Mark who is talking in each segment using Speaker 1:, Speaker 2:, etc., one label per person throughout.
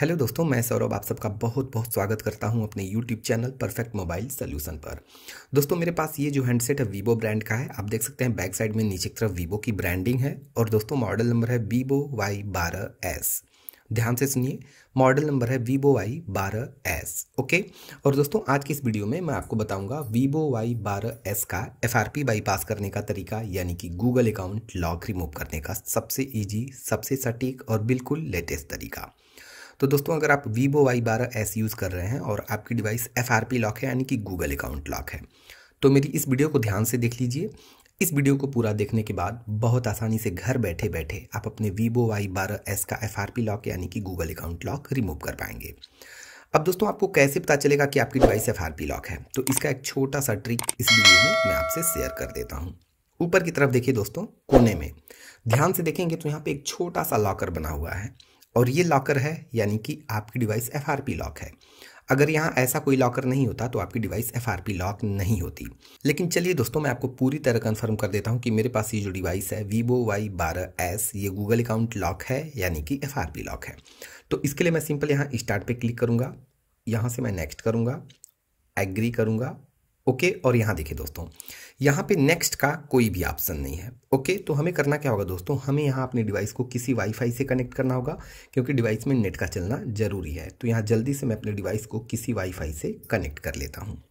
Speaker 1: Hello दोस्तों मैं सौरभ आप सबका बहुत बहुत स्वागत करता हूं अपने YouTube channel perfect mobile solution पर दोस्तों मेरे पास ये जो हैंडसेट है वीवो ब्रांड का है आप देख सकते हैं बैक साइड में नीचे की तरफ वीवो की ब्रांडिंग है और दोस्तों मॉडल नंबर है वीवो वाई बारह एस ध्यान से सुनिए मॉडल नंबर है वीवो वाई बारह एस ओके और दोस्तों आज की इस वीडियो में मैं आपको बताऊंगा वीवो वाई बारह एस का एफ आर पी बाईपास करने का तरीका यानी कि गूगल अकाउंट लॉक रिमूव करने का सबसे ईजी सबसे सटीक और बिल्कुल लेटेस्ट तरीका तो दोस्तों अगर आप वीवो वाई बारह एस यूज़ कर रहे हैं और आपकी डिवाइस एफ लॉक है यानी कि गूगल अकाउंट लॉक है तो मेरी इस वीडियो को ध्यान से देख लीजिए इस वीडियो को पूरा देखने के बाद बहुत आसानी से घर बैठे बैठे आप अपने वीवो वाई बारह एस का एफ लॉक यानी कि गूगल अकाउंट लॉक रिमूव कर पाएंगे अब दोस्तों आपको कैसे पता चलेगा कि आपकी डिवाइस एफ लॉक है तो इसका एक छोटा सा ट्रिक इस वीडियो में मैं आपसे शेयर कर देता हूँ ऊपर की तरफ देखिए दोस्तों कोने में ध्यान से देखेंगे तो यहाँ पे एक छोटा सा लॉकर बना हुआ है और ये लॉकर है यानी कि आपकी डिवाइस एफ लॉक है अगर यहाँ ऐसा कोई लॉकर नहीं होता तो आपकी डिवाइस एफ लॉक नहीं होती लेकिन चलिए दोस्तों मैं आपको पूरी तरह कन्फर्म कर देता हूँ कि मेरे पास ये जो डिवाइस है वीवो वाई बारह एस ये गूगल अकाउंट लॉक है यानी कि एफ लॉक है तो इसके लिए मैं सिंपल यहाँ स्टार्ट पे क्लिक करूँगा यहाँ से मैं नेक्स्ट करूँगा एग्री करूँगा ओके okay, और यहाँ देखिए दोस्तों यहाँ पे नेक्स्ट का कोई भी ऑप्शन नहीं है ओके okay, तो हमें करना क्या होगा दोस्तों हमें यहाँ अपने डिवाइस को किसी वाईफाई से कनेक्ट करना होगा क्योंकि डिवाइस में नेट का चलना ज़रूरी है तो यहाँ जल्दी से मैं अपने डिवाइस को किसी वाईफाई से कनेक्ट कर लेता हूँ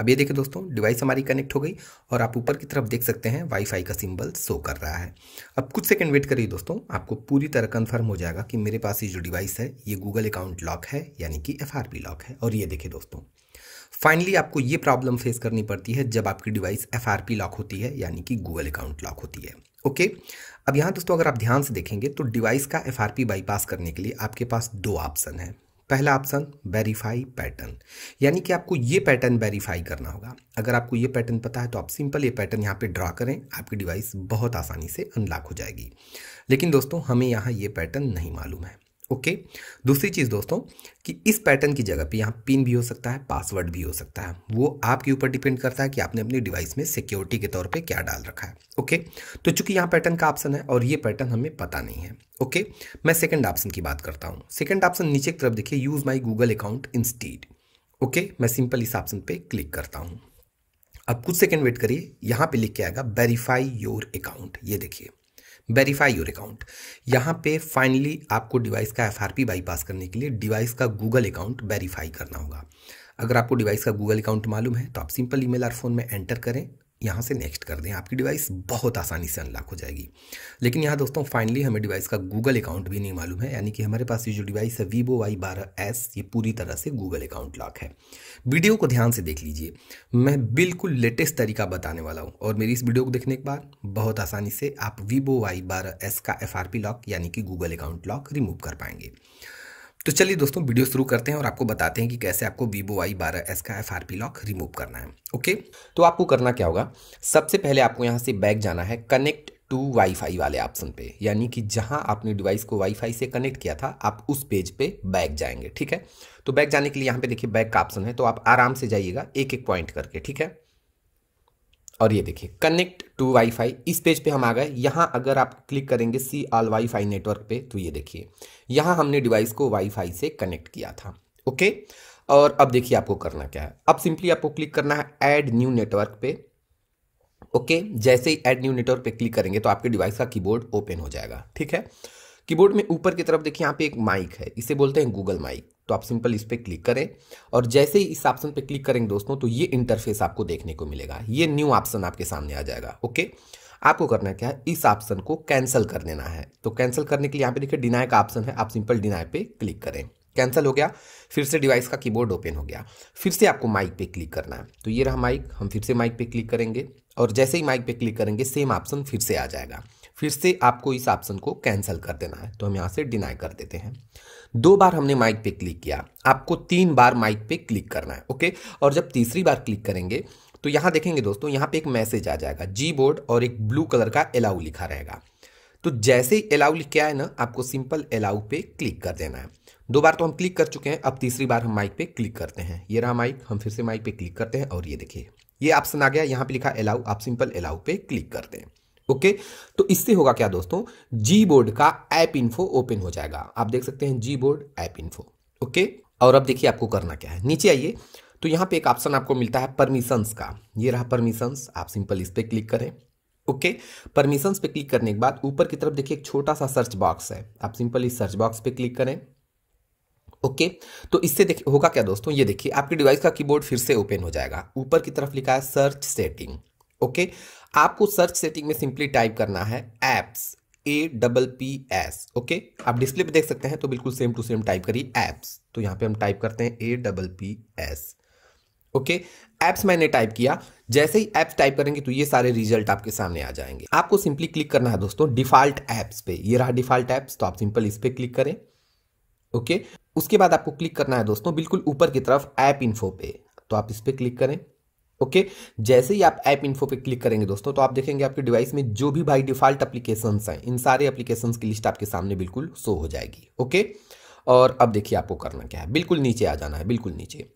Speaker 1: अब ये देखिए दोस्तों डिवाइस हमारी कनेक्ट हो गई और आप ऊपर की तरफ देख सकते हैं वाईफाई का सिंबल शो कर रहा है अब कुछ सेकंड वेट करिए दोस्तों आपको पूरी तरह कंफर्म हो जाएगा कि मेरे पास ये जो डिवाइस है ये गूगल अकाउंट लॉक है यानी कि एफ लॉक है और ये देखिए दोस्तों फाइनली आपको ये प्रॉब्लम फेस करनी पड़ती है जब आपकी डिवाइस एफ लॉक होती है यानी कि गूगल अकाउंट लॉक होती है ओके अब यहाँ दोस्तों अगर आप ध्यान से देखेंगे तो डिवाइस का एफ बाईपास करने के लिए आपके पास दो ऑप्शन है पहला ऑप्शन वेरीफाई पैटर्न यानी कि आपको ये पैटर्न वेरीफाई करना होगा अगर आपको ये पैटर्न पता है तो आप सिंपल ये पैटर्न यहाँ पे ड्रा करें आपकी डिवाइस बहुत आसानी से अनलॉक हो जाएगी लेकिन दोस्तों हमें यहाँ ये पैटर्न नहीं मालूम है ओके दूसरी चीज़ दोस्तों कि इस पैटर्न की जगह पे यहाँ पिन भी हो सकता है पासवर्ड भी हो सकता है वो आपके ऊपर डिपेंड करता है कि आपने अपने डिवाइस में सिक्योरिटी के तौर पे क्या डाल रखा है ओके तो चूंकि यहाँ पैटर्न का ऑप्शन है और ये पैटर्न हमें पता नहीं है ओके मैं सेकेंड ऑप्शन की बात करता हूँ सेकेंड ऑप्शन नीचे की तरफ देखिए use my Google account in okay मैं सिंपल इस ऑप्शन पर क्लिक करता हूँ अब कुछ सेकेंड वेट करिए यहाँ पर लिख के आएगा वेरीफाई योर अकाउंट ये देखिए वेरीफाई योर अकाउंट यहाँ पे फाइनली आपको डिवाइस का एफ आर बाईपास करने के लिए डिवाइस का गूगल अकाउंट वेरीफाई करना होगा अगर आपको डिवाइस का गूगल अकाउंट मालूम है तो आप सिंपल ईमेल और फोन में एंटर करें यहाँ से नेक्स्ट कर दें आपकी डिवाइस बहुत आसानी से अनलॉक हो जाएगी लेकिन यहाँ दोस्तों फाइनली हमें डिवाइस का गूगल अकाउंट भी नहीं मालूम है यानी कि हमारे पास ये जो डिवाइस है वीवो वाई बारह एस ये पूरी तरह से गूगल अकाउंट लॉक है वीडियो को ध्यान से देख लीजिए मैं बिल्कुल लेटेस्ट तरीका बताने वाला हूँ और मेरी इस वीडियो को देखने के बाद बहुत आसानी से आप वीवो वाई बारह एस का एफ लॉक यानी कि गूगल अकाउंट लॉक रिमूव कर पाएंगे तो चलिए दोस्तों वीडियो शुरू करते हैं और आपको बताते हैं कि कैसे आपको वीवो आई बारह एस का एफ लॉक रिमूव करना है ओके तो आपको करना क्या होगा सबसे पहले आपको यहाँ से बैक जाना है कनेक्ट टू वाईफाई वाले ऑप्शन पे यानी कि जहां आपने डिवाइस को वाईफाई से कनेक्ट किया था आप उस पेज पे बैक जाएंगे ठीक है तो बैक जाने के लिए यहाँ पे देखिए बैक का ऑप्शन है तो आप आराम से जाइएगा एक एक पॉइंट करके ठीक है और ये देखिए कनेक्ट टू वाईफाई इस पेज पे हम आ गए यहाँ अगर आप क्लिक करेंगे सी आल वाईफाई नेटवर्क पे तो ये देखिए यहाँ हमने डिवाइस को वाईफाई से कनेक्ट किया था ओके और अब देखिए आपको करना क्या है अब सिंपली आपको क्लिक करना है ऐड न्यू नेटवर्क पे ओके जैसे ही ऐड न्यू नेटवर्क पे क्लिक करेंगे तो आपके डिवाइस का कीबोर्ड ओपन हो जाएगा ठीक है कीबोर्ड में ऊपर की तरफ देखिए यहाँ पे एक माइक है इसे बोलते हैं गूगल माइक तो आप सिंपल इस पर क्लिक करें और जैसे ही इस ऑप्शन पर क्लिक करेंगे दोस्तों तो ये इंटरफेस आपको देखने को मिलेगा ये न्यू ऑप्शन आपके सामने आ जाएगा ओके आपको करना क्या है इस ऑप्शन को कैंसिल कर देना है तो कैंसिल करने के लिए यहाँ पे देखिए डिनाय का ऑप्शन है आप सिंपल डिनाय पे क्लिक करें कैंसिल हो गया फिर से डिवाइस का कीबोर्ड ओपन हो गया फिर से आपको माइक पे क्लिक करना है तो ये रहा माइक हम फिर से माइक पे क्लिक करेंगे और जैसे ही माइक पे क्लिक करेंगे सेम ऑप्शन फिर से आ जाएगा फिर से आपको इस ऑप्शन को कैंसिल कर देना है तो हम यहाँ से डिनाई कर देते हैं दो बार हमने माइक पे क्लिक किया आपको तीन बार माइक पे क्लिक करना है ओके और जब तीसरी बार क्लिक करेंगे तो यहाँ देखेंगे दोस्तों यहाँ पे एक मैसेज आ जाएगा जी बोर्ड और एक ब्लू कलर का अलाउ लिखा रहेगा तो जैसे ही अलाउ लिख के आए ना आपको सिंपल अलाउ पे क्लिक कर देना है दो बार तो हम क्लिक कर चुके हैं अब तीसरी बार हम माइक पे क्लिक करते हैं ये रहा माइक हम फिर से माइक पे क्लिक करते हैं और ये देखिए ये ऑप्शन आ गया यहाँ पे लिखा अलाउ आप सिंपल अलाउ पे क्लिक करते हैं ओके तो इससे होगा क्या दोस्तों जी बोर्ड का ऐप इन्फो ओपन हो जाएगा आप देख सकते हैं Gboard app info okay और अब देखिए आपको करना क्या है नीचे आइए तो यहाँ पे एक ऑप्शन आपको मिलता है परमिशंस का ये रहा परमिशंस आप सिंपल इस पर क्लिक करें ओके परमिशंस पे क्लिक करने के बाद ऊपर की तरफ देखिए एक छोटा सा सर्च बॉक्स है आप सिंपल इस सर्च बॉक्स पे क्लिक करें ओके okay, तो इससे देखिए होगा क्या दोस्तों ये देखिए आपके डिवाइस का कीबोर्ड फिर से ओपन हो जाएगा ऊपर की तरफ लिखा है सर्च सेटिंग ओके आपको सर्च सेटिंग में सिंपली टाइप करना है apps A double P S okay आप डिस्प्ले पे देख सकते हैं तो बिल्कुल सेम टू सेम टाइप करिए एप्स तो यहां पे हम टाइप करते हैं A double P S okay apps मैंने टाइप किया जैसे ही एप्स टाइप करेंगे तो ये सारे रिजल्ट आपके सामने आ जाएंगे आपको सिंपली क्लिक करना है दोस्तों डिफॉल्ट एप्स पे ये रहा डिफॉल्ट एप्स तो आप सिंपल इस पर क्लिक करें ओके okay, उसके बाद आपको क्लिक करना है दोस्तों बिल्कुल ऊपर की तरफ ऐप इन्फो पे तो आप इस पर क्लिक करें ओके okay? जैसे ही आप ऐप इन्फो पे क्लिक करेंगे दोस्तों तो आप देखेंगे आपके डिवाइस में जो भी भाई डिफॉल्ट एप्लीकेशन हैं इन सारे एप्लीकेशंस की लिस्ट आपके सामने बिल्कुल शो हो जाएगी ओके okay? और अब देखिए आपको करना क्या है बिल्कुल नीचे आ जाना है बिल्कुल नीचे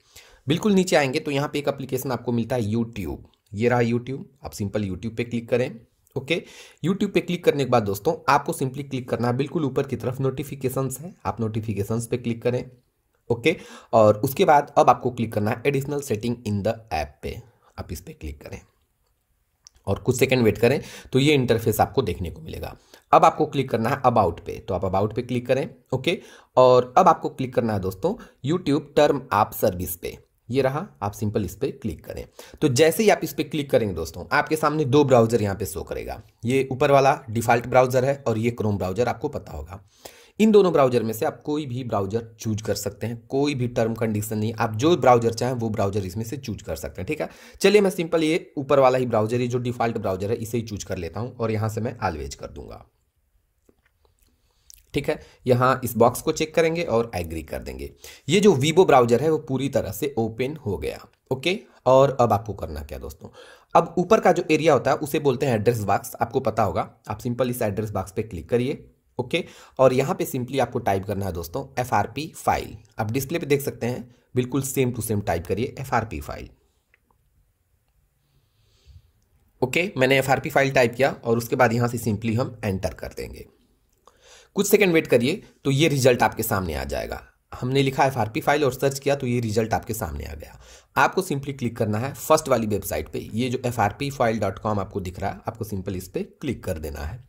Speaker 1: बिल्कुल नीचे आएंगे तो यहाँ पे एक एप्लीकेशन आपको मिलता है यूट्यूब ये रहा यूट्यूब आप सिंपल यूट्यूब पे क्लिक करें ओके okay? यूट्यूब पे क्लिक करने के बाद दोस्तों आपको सिंपली क्लिक करना है बिल्कुल ऊपर की तरफ नोटिफिकेशन है आप नोटिफिकेशन पे क्लिक करें ओके okay? और उसके बाद अब आपको क्लिक करना है additional setting in the app पे आप इस पर क्लिक करें और कुछ सेकंड वेट करें तो ये इंटरफेस आपको देखने को मिलेगा अब आपको क्लिक करना है अबाउट पे तो आप अबाउट पे क्लिक करें ओके और अब आपको क्लिक करना है दोस्तों यूट्यूब टर्म आप सर्विस पे ये रहा आप सिंपल इस पर क्लिक करें तो जैसे ही आप इस पर क्लिक करेंगे दोस्तों आपके सामने दो ब्राउज़र यहाँ पे शो करेगा ये ऊपर वाला डिफ़ॉल्ट ब्राउज़र है और ये क्रोम ब्राउज़र आपको पता होगा इन दोनों ब्राउजर में से आप कोई भी ब्राउजर चूज कर सकते हैं कोई भी टर्म कंडीशन नहीं आप जो ब्राउजर चाहें वो ब्राउजर इसमें से चूज कर सकते हैं ठीक है चलिए मैं सिंपल ये ऊपर वाला ही ब्राउजर ही जो डिफॉल्ट ब्राउजर है इसे ही चूज कर लेता हूं और यहां से मैं आलवेज कर दूंगा ठीक है यहां इस बॉक्स को चेक करेंगे और एग्री कर देंगे ये जो वीवो ब्राउजर है वो पूरी तरह से ओपन हो गया ओके और अब आपको करना क्या दोस्तों अब ऊपर का जो एरिया होता है उसे बोलते हैं एड्रेस बॉक्स आपको पता होगा आप सिंपल इस एड्रेस बॉक्स पे क्लिक करिए ओके और यहाँ पे सिंपली आपको टाइप करना है दोस्तों एफ आर पी फाइल आप डिस्प्ले पे देख सकते हैं बिल्कुल सेम टू सेम टाइप करिए F R P file okay मैंने F R P file type किया और उसके बाद यहाँ से सिंपली हम एंटर कर देंगे कुछ सेकंड वेट करिए तो ये रिजल्ट आपके सामने आ जाएगा हमने लिखा एफ आर पी फाइल और सर्च किया तो ये रिजल्ट आपके सामने आ गया आपको सिंपली क्लिक करना है फर्स्ट वाली वेबसाइट पे ये जो F R P file dot com आपको दिख रहा है आपको सिंपल इस पर क्लिक कर देना है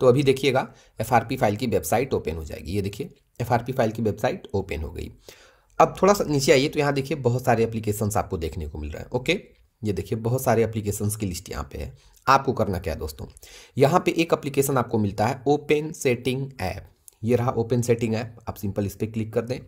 Speaker 1: तो अभी देखिएगा एफ फाइल की वेबसाइट ओपन हो जाएगी ये देखिए एफ फाइल की वेबसाइट ओपन हो गई अब थोड़ा सा नीचे आइए तो यहाँ देखिए बहुत सारे एप्लीकेशंस आपको देखने को मिल रहा है ओके ये देखिए बहुत सारे एप्लीकेशंस की लिस्ट यहाँ पे है आपको करना क्या है दोस्तों यहाँ पे एक एप्लीकेशन आपको मिलता है ओपन सेटिंग ऐप ये रहा ओपन सेटिंग ऐप आप सिंपल इस पर क्लिक कर दें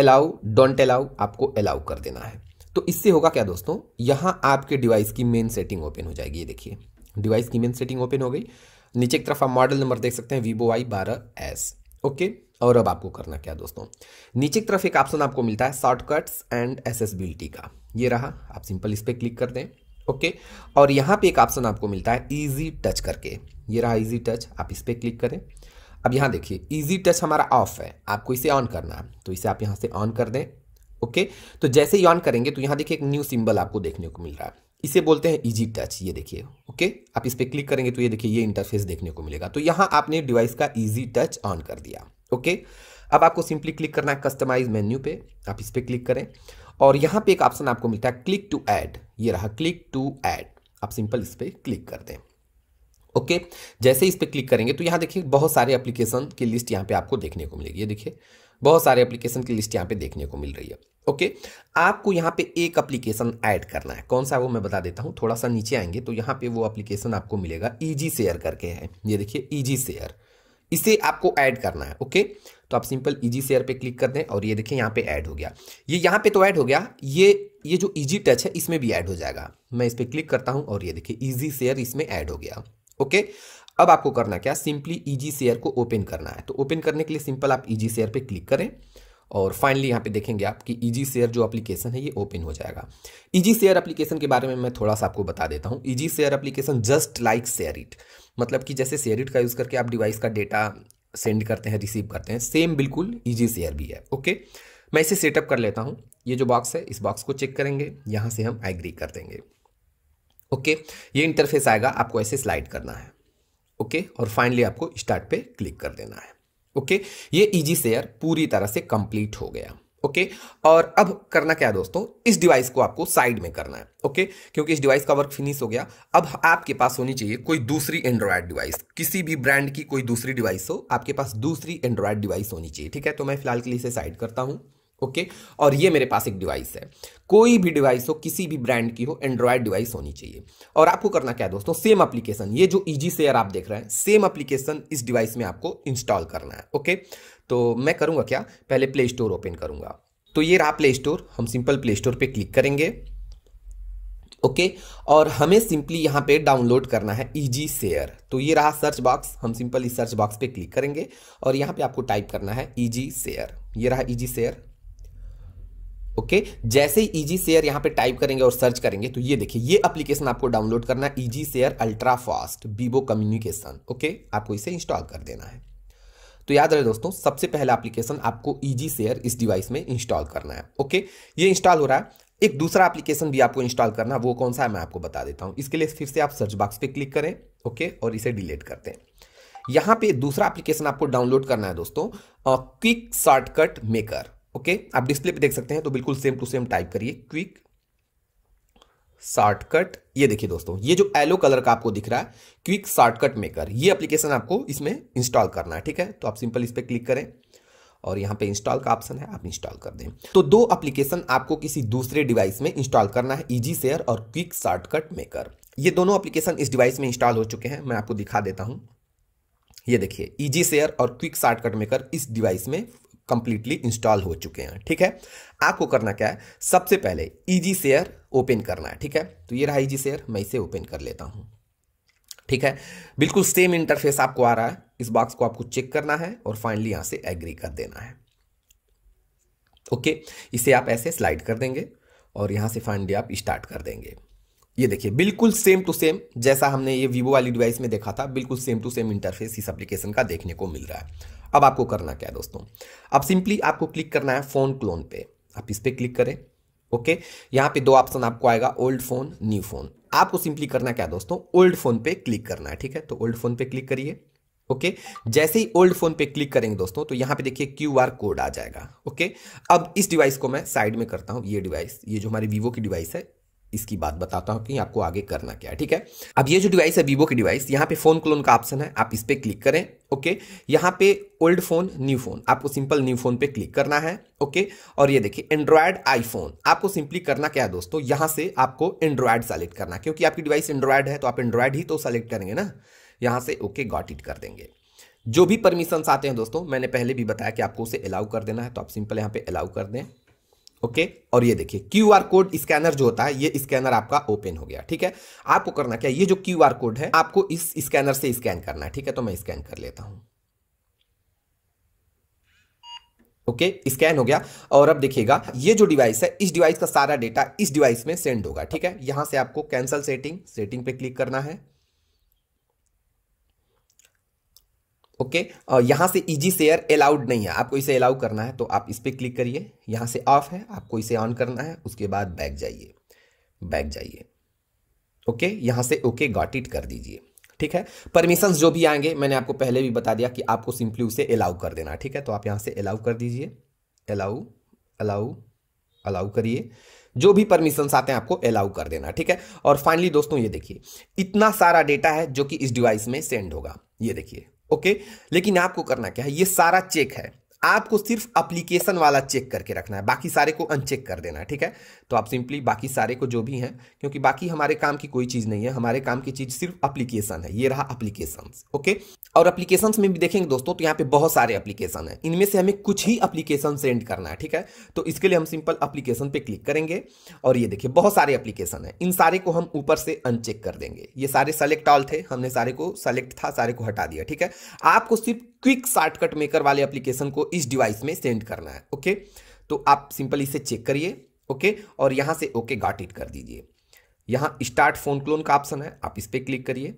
Speaker 1: अलाउ डोंट अलाउ आपको अलाउ कर देना है तो इससे होगा क्या दोस्तों यहाँ आपके डिवाइस की मेन सेटिंग ओपन हो जाएगी ये देखिए डिवाइस की मेन सेटिंग ओपन हो गई नीचे की तरफ आप मॉडल नंबर देख सकते हैं वीवो वाई बारह एस ओके और अब आपको करना क्या दोस्तों नीचे की तरफ एक ऑप्शन आपको मिलता है शॉर्टकट्स एंड एसेसबिलिटी का ये रहा आप सिंपल इस पर क्लिक कर दें ओके और यहाँ पे एक ऑप्शन आपको मिलता है ईजी टच करके ये रहा ईजी टच आप इस पर क्लिक करें अब यहाँ देखिए ईजी टच हमारा ऑफ है आपको इसे ऑन करना है तो इसे आप यहाँ से ऑन कर दें ओके तो जैसे ही ऑन करेंगे तो यहाँ देखिए एक न्यू सिंबल आपको देखने को मिल रहा है इसे बोलते हैं इजी टच ये देखिए ओके आप इस पर क्लिक करेंगे तो ये देखिए ये इंटरफेस देखने को मिलेगा तो यहाँ आपने डिवाइस का इजी टच ऑन कर दिया ओके अब आपको सिंपली क्लिक करना है कस्टमाइज मेन्यू पे आप इस पर क्लिक करें और यहाँ पे एक ऑप्शन आपको मिलता है क्लिक टू ऐड ये रहा क्लिक टू ऐड आप सिंपल इस पर क्लिक कर दें ओके जैसे इस पर क्लिक करेंगे तो यहाँ देखिए बहुत सारे एप्लीकेशन की लिस्ट यहाँ पे आपको देखने को मिलेगी ये देखिए बहुत सारे एप्लीकेशन की लिस्ट यहाँ पे देखने को मिल रही है ओके आपको यहाँ पे एक एप्लीकेशन ऐड करना है कौन सा वो मैं बता देता हूँ थोड़ा सा नीचे आएंगे तो यहाँ पे वो एप्लीकेशन आपको मिलेगा ईजी शेयर करके है ये देखिए ईजी शेयर इसे आपको ऐड करना है ओके तो आप सिंपल ईजी शेयर पे क्लिक कर दें और ये देखिए यहाँ पे ऐड हो गया ये यहाँ पे तो ऐड हो गया ये ये जो ईजी टच है इसमें भी ऐड हो जाएगा मैं इस पर क्लिक करता हूँ और ये देखिए ईजी शेयर इसमें ऐड हो गया ओके अब आपको करना क्या सिंपली ईजी शेयर को ओपन करना है तो ओपन करने के लिए सिंपल आप ईजी शेयर पे क्लिक करें और फाइनली यहाँ पे देखेंगे आप कि ईजी शेयर जो एप्लीकेशन है ये ओपन हो जाएगा ईजी शेयर एप्लीकेशन के बारे में मैं थोड़ा सा आपको बता देता हूँ easy share application just like share it मतलब कि जैसे शेयर इट का यूज़ करके आप डिवाइस का डेटा सेंड करते हैं रिसीव करते हैं सेम बिल्कुल ईजी शेयर भी है ओके मैं इसे सेटअप कर लेता हूँ ये जो बॉक्स है इस बॉक्स को चेक करेंगे यहाँ से हम एग्री कर देंगे ओके ये इंटरफेस आएगा आपको ऐसे स्लाइड करना है ओके और फाइनली आपको स्टार्ट पे क्लिक कर देना है ओके ये इजी शेयर पूरी तरह से कंप्लीट हो गया ओके और अब करना क्या है दोस्तों इस डिवाइस को आपको साइड में करना है ओके क्योंकि इस डिवाइस का वर्क फिनिश हो गया अब आपके पास होनी चाहिए कोई दूसरी एंड्रॉयड डिवाइस किसी भी ब्रांड की कोई दूसरी डिवाइस हो आपके पास दूसरी एंड्रॉयड डिवाइस होनी चाहिए ठीक है तो मैं फिलहाल के लिए इसे साइड करता हूँ ओके और ये मेरे पास एक डिवाइस है कोई भी डिवाइस हो किसी भी ब्रांड की हो एंड्रॉयड डिवाइस होनी चाहिए और आपको करना क्या है दोस्तों सेम एप्लीकेशन ये जो ईजी e सेयर आप देख रहे हैं सेम एप्लीकेशन इस डिवाइस में आपको इंस्टॉल करना है ओके तो मैं करूँगा क्या पहले प्ले स्टोर ओपन करूँगा तो ये रहा प्ले स्टोर हम सिंपल प्ले स्टोर पर क्लिक करेंगे ओके okay? और हमें सिंपली यहां पे डाउनलोड करना है ईजी e सेयर तो ये रहा सर्च बॉक्स हम सिंपल इस सर्च बॉक्स पे क्लिक करेंगे और यहां पे आपको टाइप करना है ईजी e सेयर ये रहा ईजी सेयर ओके okay? जैसे ही ईजी शेयर यहां पे टाइप करेंगे और सर्च करेंगे तो ये देखिए ये एप्लीकेशन आपको डाउनलोड करना है easy share ultra fast Vivo communication okay आपको इसे इंस्टॉल कर देना है तो याद रहे दोस्तों सबसे पहला एप्लीकेशन आपको ईजी शेयर इस डिवाइस में इंस्टॉल करना है ओके okay? ये इंस्टॉल हो रहा है एक दूसरा एप्लीकेशन भी आपको इंस्टॉल करना है वो कौन सा है मैं आपको बता देता हूँ इसके लिए फिर से आप सर्च बॉक्स पे क्लिक करें ओके okay? और इसे डिलीट करते हैं यहाँ पे दूसरा एप्लीकेशन आपको डाउनलोड करना है दोस्तों quick shortcut maker okay okay, आप डिस्प्ले पे देख सकते हैं तो बिल्कुल सेम टू सेम टाइप करिए क्विक शॉर्टकट ये देखिए दोस्तों ये जो एलो कलर का आपको दिख रहा है क्विक शॉर्टकट मेकर ये एप्लीकेशन आपको इसमें इंस्टॉल करना है ठीक है तो आप सिंपल इस पर क्लिक करें और यहाँ पे इंस्टॉल का ऑप्शन है आप इंस्टॉल कर दें तो दो एप्लीकेशन आपको किसी दूसरे डिवाइस में इंस्टॉल करना है इजी शेयर और क्विक शॉर्टकट मेकर ये दोनों एप्लीकेशन इस डिवाइस में इंस्टॉल हो चुके हैं मैं आपको दिखा देता हूँ ये देखिए इजी शेयर और क्विक शॉर्टकट मेकर इस डिवाइस में कंप्लीटली इंस्टॉल हो चुके हैं ठीक है आपको करना क्या है सबसे पहले ईजी शेयर ओपन करना है ठीक है तो ये रहा ईजी शेयर मैं इसे ओपन कर लेता हूँ ठीक है बिल्कुल सेम इंटरफेस आपको आ रहा है इस बॉक्स को आपको चेक करना है और फाइनली यहाँ से एग्री कर देना है ओके इसे आप ऐसे स्लाइड कर देंगे और यहाँ से फाइनली आप स्टार्ट कर देंगे ये देखिए बिल्कुल सेम टू सेम जैसा हमने ये वीवो वाली डिवाइस में देखा था बिल्कुल सेम टू सेम इंटरफेस इस एप्लीकेशन का देखने को मिल रहा है अब आपको करना क्या है दोस्तों अब सिंपली आपको क्लिक करना है फ़ोन क्लोन पे आप इस पर क्लिक करें ओके यहां पे दो ऑप्शन आपको आएगा ओल्ड फ़ोन न्यू फ़ोन आपको सिंपली करना क्या दोस्तों ओल्ड फ़ोन पे क्लिक करना है ठीक है तो ओल्ड फ़ोन पे क्लिक करिए ओके जैसे ही ओल्ड फोन पे क्लिक करेंगे दोस्तों तो यहां पे देखिए क्यू आर कोड आ जाएगा ओके अब इस डिवाइस को मैं साइड में करता हूं ये डिवाइस ये जो हमारी वीवो की डिवाइस है इसकी बात बताता हूँ कि आपको आगे करना क्या है ठीक है अब ये जो डिवाइस है वीवो की डिवाइस यहाँ पे फोन क्लोन का ऑप्शन है आप इस पर क्लिक करें ओके यहाँ पे ओल्ड फोन न्यू फोन आपको सिंपल न्यू फोन पे क्लिक करना है ओके और ये देखिए एंड्रॉयड आईफोन आपको सिंपली करना क्या है दोस्तों यहाँ से आपको एंड्रॉयड सेलेक्ट करना क्योंकि आपकी डिवाइस एंड्रॉयड है तो आप एंड्रॉयड ही तो सेलेक्ट करेंगे ना यहाँ से ओके गॉट इट कर देंगे जो भी परमिशंस आते हैं दोस्तों मैंने पहले भी बताया कि आपको उसे अलाउ कर देना है तो आप सिंपल यहाँ पे अलाउ कर दें ओके और ये देखिए क्यू आर कोड स्कैनर जो होता है ये स्कैनर आपका ओपन हो गया ठीक है आपको करना क्या ये जो क्यू आर कोड है आपको इस स्कैनर से स्कैन करना है ठीक है तो मैं स्कैन कर लेता हूं ओके okay, स्कैन हो गया और अब देखिएगा ये जो डिवाइस है इस डिवाइस का सारा डेटा इस डिवाइस में सेंड होगा ठीक है यहां से आपको कैंसल सेटिंग सेटिंग पे क्लिक करना है ओके यहां यहाँ से इजी शेयर अलाउड नहीं है आपको इसे अलाउ करना है तो आप इस पर क्लिक करिए यहाँ से ऑफ है आपको इसे ऑन करना है उसके बाद बैक जाइए बैक जाइए ओके यहां यहाँ से ओके गॉट इट कर दीजिए ठीक है परमिशंस जो भी आएंगे मैंने आपको पहले भी बता दिया कि आपको सिंपली उसे अलाउ कर देना ठीक है तो आप यहाँ से अलाउ कर दीजिए अलाउ अलाउ अलाउ करिए जो भी परमिशन आते हैं आपको अलाउ कर देना ठीक है और फाइनली दोस्तों ये देखिए इतना सारा डेटा है जो कि इस डिवाइस में सेंड होगा ये देखिए ओके लेकिन आपको करना क्या है ये सारा चेक है आपको सिर्फ अप्लीकेशन वाला चेक करके रखना है बाकी सारे को अनचेक कर देना है ठीक है तो आप सिंपली बाकी सारे को जो भी हैं क्योंकि बाकी हमारे काम की कोई चीज़ नहीं है हमारे काम की चीज़ सिर्फ अप्लीकेशन है ये रहा अप्लीकेशन ओके और अप्लीकेशन में भी देखेंगे दोस्तों तो यहाँ पे बहुत सारे अप्लीकेशन है इनमें से हमें कुछ ही अप्लीकेशन सेंड करना है ठीक है तो इसके लिए हम सिंपल अप्लीकेशन पर क्लिक करेंगे और ये देखिए बहुत सारे अप्लीकेशन है इन सारे को हम ऊपर से अनचेक कर देंगे ये सारे सेलेक्ट ऑल थे हमने सारे को सेलेक्ट था सारे को हटा दिया ठीक है आपको सिर्फ क्विक शॉर्टकट मेकर वाले एप्लीकेशन को इस डिवाइस में सेंड करना है ओके तो आप सिंपल इसे चेक करिए ओके और यहाँ से ओके गॉट इट कर दीजिए यहाँ स्टार्ट फोन क्लोन का ऑप्शन है आप इस पर क्लिक करिए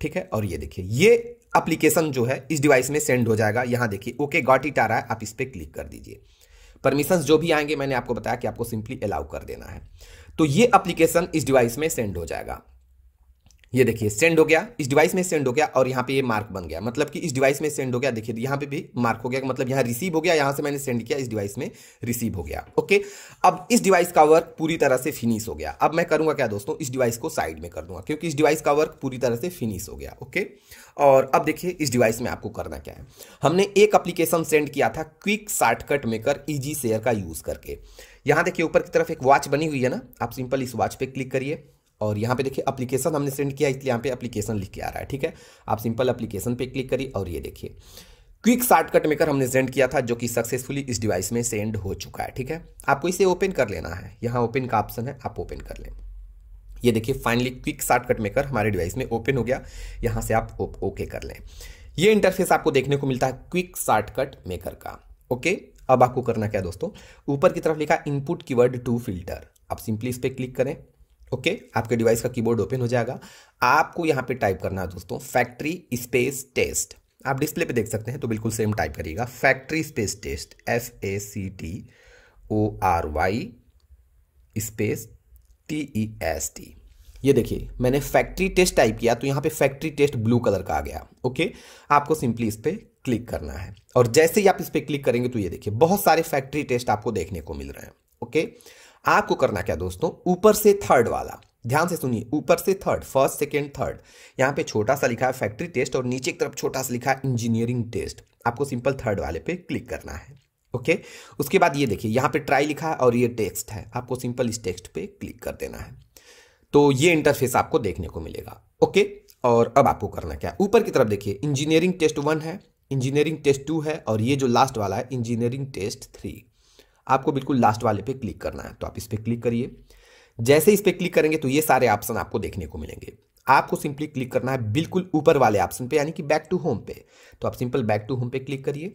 Speaker 1: ठीक है और ये देखिए ये एप्लीकेशन जो है इस डिवाइस में सेंड हो जाएगा यहाँ देखिए ओके गॉट इट आ रहा है आप इस पर क्लिक कर दीजिए परमिशंस जो भी आएंगे मैंने आपको बताया कि आपको सिंपली अलाउ कर देना है तो ये एप्लीकेशन इस डिवाइस में सेंड हो जाएगा ये देखिए सेंड हो गया इस डिवाइस में सेंड हो गया और यहाँ पे ये मार्क बन गया मतलब कि इस डिवाइस में सेंड हो गया देखिए यहाँ पे भी मार्क हो गया मतलब यहाँ रिसीव हो गया यहाँ से मैंने सेंड किया इस डिवाइस में रिसीव हो गया ओके अब इस डिवाइस का वर्क पूरी तरह से फिनिश हो गया अब मैं करूँगा क्या दोस्तों इस डिवाइस को साइड में कर दूंगा क्योंकि इस डिवाइस का वर्क पूरी तरह से फिनिश हो गया ओके और अब देखिए इस डिवाइस में आपको करना क्या है हमने एक अप्लीकेशन सेंड किया था quick shortcut maker easy share का यूज़ करके यहाँ देखिए ऊपर की तरफ एक वॉच बनी हुई है ना आप सिंपल इस वॉच पे क्लिक करिए और यहाँ पे देखिए अप्लीकेशन हमने सेंड किया इसलिए यहाँ पे अप्लीकेशन लिख के आ रहा है ठीक है आप सिंपल अप्लीकेशन पे क्लिक करिए और ये देखिए क्विक शॉर्टकट मेकर हमने सेंड किया था जो कि सक्सेसफुली इस डिवाइस में सेंड हो चुका है ठीक है आपको इसे ओपन कर लेना है यहाँ ओपन का ऑप्शन है आप ओपन कर लें ये देखिए फाइनली क्विक शॉर्टकट मेकर हमारे डिवाइस में ओपन हो गया यहाँ से आप ओके कर लें ये इंटरफेस आपको देखने को मिलता है क्विक शॉर्टकट मेकर का ओके अब आपको करना क्या दोस्तों ऊपर की तरफ लिखा इनपुट कीवर्ड टू फिल्टर आप सिंपली इस पर क्लिक करें ओके okay? आपके डिवाइस का कीबोर्ड ओपन हो जाएगा आपको यहाँ पे टाइप करना है दोस्तों फैक्ट्री स्पेस टेस्ट आप डिस्प्ले पे देख सकते हैं तो बिल्कुल सेम टाइप करिएगा factory space test F A C T O R Y space T E S T ये देखिए मैंने फैक्ट्री टेस्ट टाइप किया तो यहाँ पे फैक्ट्री टेस्ट ब्लू कलर का आ गया ओके आपको सिंपली इस पर क्लिक करना है और जैसे ही आप इस पर क्लिक करेंगे तो ये देखिए बहुत सारे फैक्ट्री टेस्ट आपको देखने को मिल रहे हैं ओके आपको करना क्या दोस्तों ऊपर से थर्ड वाला ध्यान से सुनिए ऊपर से थर्ड फर्स्ट सेकेंड थर्ड यहाँ पे छोटा सा लिखा है फैक्ट्री टेस्ट और नीचे की तरफ छोटा सा लिखा है इंजीनियरिंग टेस्ट आपको सिंपल थर्ड वाले पे क्लिक करना है ओके उसके बाद ये देखिए यहाँ पे ट्राई लिखा है और ये टेक्स्ट है आपको सिंपल इस टेक्स्ट पे क्लिक कर देना है तो ये इंटरफेस आपको देखने को मिलेगा ओके और अब आपको करना क्या है ऊपर की तरफ देखिए इंजीनियरिंग टेस्ट वन है इंजीनियरिंग टेस्ट टू है और ये जो लास्ट वाला है इंजीनियरिंग टेस्ट थ्री आपको बिल्कुल लास्ट वाले पे क्लिक करना है तो आप इस पर क्लिक करिए जैसे इस पर क्लिक करेंगे तो ये सारे ऑप्शन आपको देखने को मिलेंगे आपको सिंपली क्लिक करना है बिल्कुल ऊपर वाले ऑप्शन पे यानी कि बैक टू होम पे तो आप सिंपल बैक टू होम पे क्लिक करिए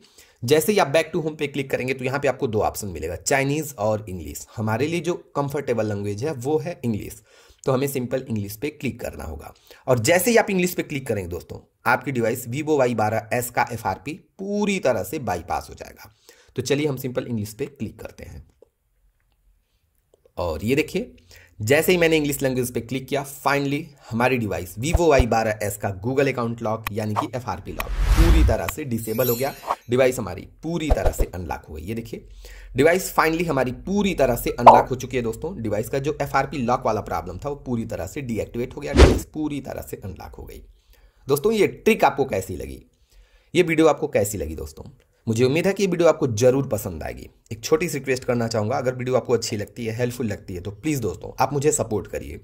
Speaker 1: जैसे ही आप बैक टू होम पे क्लिक करेंगे तो यहाँ पे आपको दो ऑप्शन मिलेगा चाइनीज़ और इंग्लिश हमारे लिए जो कंफर्टेबल लैंग्वेज है वो है इंग्लिश तो हमें सिंपल इंग्लिश पे क्लिक करना होगा और जैसे ही आप इंग्लिश पे क्लिक करेंगे दोस्तों आपकी डिवाइस वीवो वाई बारह एस का एफ पूरी तरह से बाईपास हो जाएगा तो चलिए हम सिंपल इंग्लिश पे क्लिक करते हैं और ये देखिए जैसे ही मैंने इंग्लिश लैंग्वेज पे क्लिक किया फाइनली हमारी डिवाइस वीवो वाई बारह एस का गूगल अकाउंट लॉक यानी कि एफ आर पी लॉक पूरी तरह से डिसेबल हो गया डिवाइस हमारी पूरी तरह से अनलॉक हो गई ये देखिए डिवाइस फाइनली हमारी पूरी तरह से अनलॉक हो चुकी है दोस्तों डिवाइस का जो एफ आर पी लॉक वाला प्रॉब्लम था वो पूरी तरह से डीएक्टिवेट हो गया डिवाइस पूरी तरह से अनलॉक हो गई दोस्तों ये ट्रिक आपको कैसी लगी ये वीडियो आपको कैसी लगी दोस्तों मुझे उम्मीद है कि वीडियो आपको जरूर पसंद आएगी एक छोटी सी रिक्वेस्ट करना चाहूंगा अगर वीडियो आपको अच्छी लगती है हेल्पफुल लगती है तो प्लीज़ दोस्तों आप मुझे सपोर्ट करिए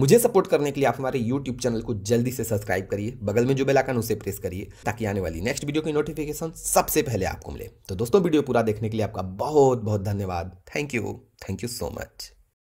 Speaker 1: मुझे सपोर्ट करने के लिए आप हमारे यूट्यूब चैनल को जल्दी से सब्सक्राइब करिए बगल में जो बेल आइकन उसे प्रेस करिए ताकि आने वाली नेक्स्ट वीडियो की नोटिफिकेशन सबसे पहले आपको मिले तो दोस्तों वीडियो पूरा देखने के लिए आपका बहुत बहुत धन्यवाद thank you thank you so much